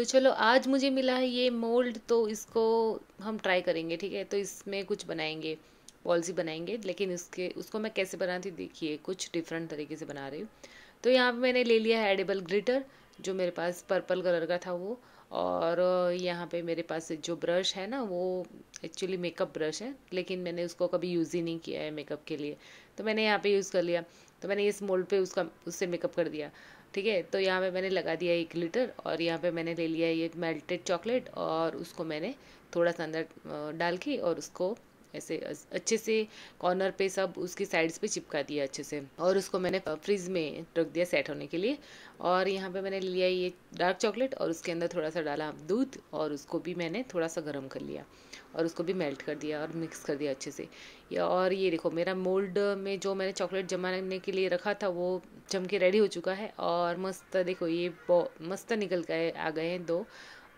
तो चलो आज मुझे मिला है ये मोल्ड तो इसको हम ट्राई करेंगे ठीक है तो इसमें कुछ बनाएंगे पॉलिसी बनाएंगे लेकिन इसके उसको मैं कैसे बनाती देखिए कुछ डिफरेंट तरीके से बना रही हूँ तो यहाँ पे मैंने ले लिया है एडेबल ग्रिटर जो मेरे पास पर्पल कलर का था वो और यहाँ पे मेरे पास जो ब्रश है ना वो एक्चुअली मेकअप ब्रश है लेकिन मैंने उसको कभी यूज़ ही नहीं किया है मेकअप के लिए तो मैंने यहाँ पे यूज़ कर लिया तो मैंने इस मोल्ड पे उसका उससे मेकअप कर दिया ठीक है तो यहाँ पे मैंने लगा दिया एक लीटर और यहाँ पे मैंने ले लिया ये मेल्टेड चॉकलेट और उसको मैंने थोड़ा सा अंदर डाल के और उसको ऐसे अच्छे से कॉर्नर पे सब उसकी साइड्स पे चिपका दिया अच्छे से और उसको मैंने फ्रिज में रख दिया सेट होने के लिए और यहाँ पे मैंने लिया ये डार्क चॉकलेट और उसके अंदर थोड़ा सा डाला दूध और उसको भी मैंने थोड़ा सा गर्म कर लिया और उसको भी मेल्ट कर दिया और मिक्स कर दिया अच्छे से या और ये देखो मेरा मोल्ड में जो मैंने चॉकलेट जमाने के लिए रखा था वो जम के रेडी हो चुका है और मस्त देखो ये मस्त निकल गए आ गए हैं दो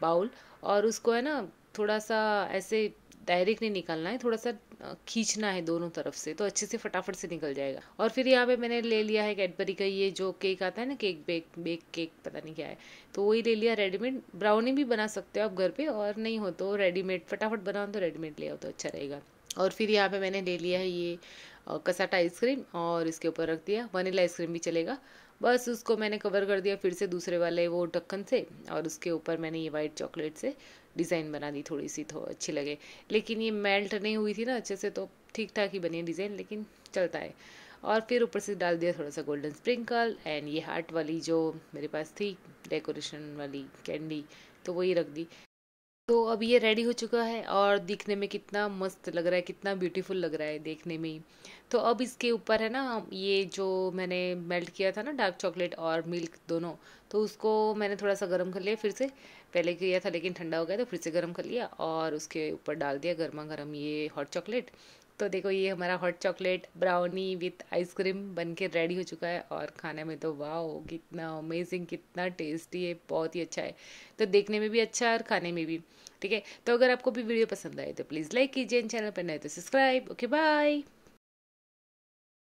बाउल और उसको है ना थोड़ा सा ऐसे डायरेक्ट नहीं निकालना है थोड़ा सा खींचना है दोनों तरफ से तो अच्छे से फटाफट से निकल जाएगा और फिर यहाँ पे मैंने ले लिया है कैडबरी का ये जो केक आता है ना केक बेक बेक केक पता नहीं क्या है तो वही ले लिया रेडीमेड ब्राउनी भी बना सकते हो आप घर पे और नहीं हो तो रेडीमेड फटाफट बनाओ तो रेडीमेड ले आओ तो अच्छा रहेगा और फिर यहाँ पे मैंने ले लिया है ये कसाटा आइसक्रीम और इसके ऊपर रख दिया वनीला आइसक्रीम भी चलेगा बस उसको मैंने कवर कर दिया फिर से दूसरे वाले वो ढक्कन से और उसके ऊपर मैंने ये वाइट चॉकलेट से डिज़ाइन बना दी थोड़ी सी तो अच्छी लगे लेकिन ये मेल्ट नहीं हुई थी ना अच्छे से तो ठीक ठाक ही बनी है डिज़ाइन लेकिन चलता है और फिर ऊपर से डाल दिया थोड़ा सा गोल्डन स्प्रिंकल एंड ये हार्ट वाली जो मेरे पास थी डेकोरेशन वाली कैंडी तो वही रख दी तो अब ये रेडी हो चुका है और दिखने में कितना मस्त लग रहा है कितना ब्यूटीफुल लग रहा है देखने में तो अब इसके ऊपर है ना ये जो मैंने मेल्ट किया था ना डार्क चॉकलेट और मिल्क दोनों तो उसको मैंने थोड़ा सा गर्म कर लिया फिर से पहले किया था लेकिन ठंडा हो गया तो फिर से गर्म कर लिया और उसके ऊपर डाल दिया गर्मा गर्म ये हॉट चॉकलेट तो देखो ये हमारा hot chocolate brownie with ice cream बन के रेडी हो चुका है और खाने में तो वाह कितना अमेजिंग कितना टेस्टी है बहुत ही अच्छा है तो देखने में भी अच्छा है और खाने में भी ठीक है तो अगर आपको भी वीडियो पसंद आए तो प्लीज़ लाइक कीजिए चैनल पर नए तो सब्सक्राइब ओके बाय